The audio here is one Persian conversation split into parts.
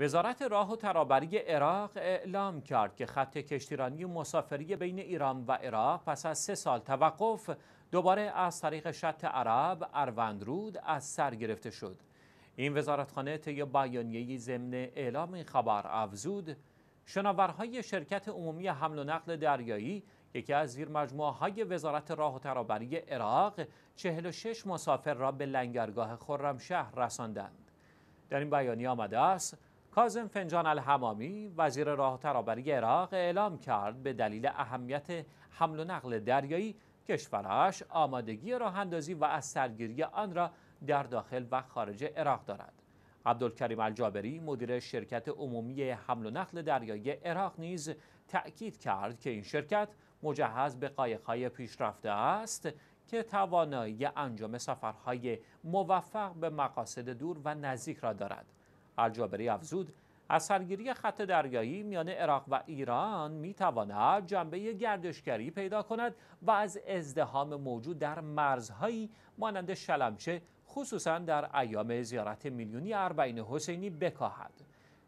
وزارت راه و ترابری عراق اعلام کرد که خط کشتیرانی مسافری بین ایران و عراق پس از سه سال توقف دوباره از طریق شط عرب اروندرود از سر گرفته شد این وزارتخانه طی بیانیه ضمن اعلام این خبر افزود شناورهای شرکت عمومی حمل و نقل دریایی یکی از زیر های وزارت راه و ترابری عراق 46 مسافر را به لنگرگاه خرمشهر رساندند در این بیانیه آمده است کازم فنجان الحمامی وزیر راه ترابری عراق اعلام کرد به دلیل اهمیت حمل و نقل دریایی کشورش آمادگی راه اندازی و از سرگیری آن را در داخل و خارج عراق دارد. عبدالکریم الجابری مدیر شرکت عمومی حمل و نقل دریایی عراق نیز تأکید کرد که این شرکت مجهز به قایقهای پیشرفته است که توانایی انجام سفرهای موفق به مقاصد دور و نزدیک را دارد. الجابری افزود از سرگیری خط دریایی میان عراق و ایران می تواند جنبه گردشگری پیدا کند و از ازدهام موجود در مرزهایی مانند شلمچه خصوصا در ایام زیارت میلیونی اربعین حسینی بکاهد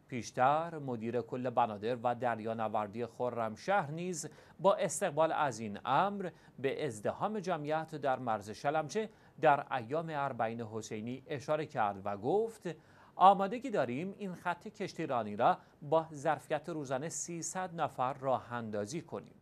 پیشتر مدیر کل بنادر و دریانوردی خرمشهر نیز با استقبال از این امر به ازدهام جمعیت در مرز شلمچه در ایام اربعین حسینی اشاره کرد و گفت آمادگی داریم این خط رانی را با ظرفیت روزانه 300 نفر راه اندازی کنیم.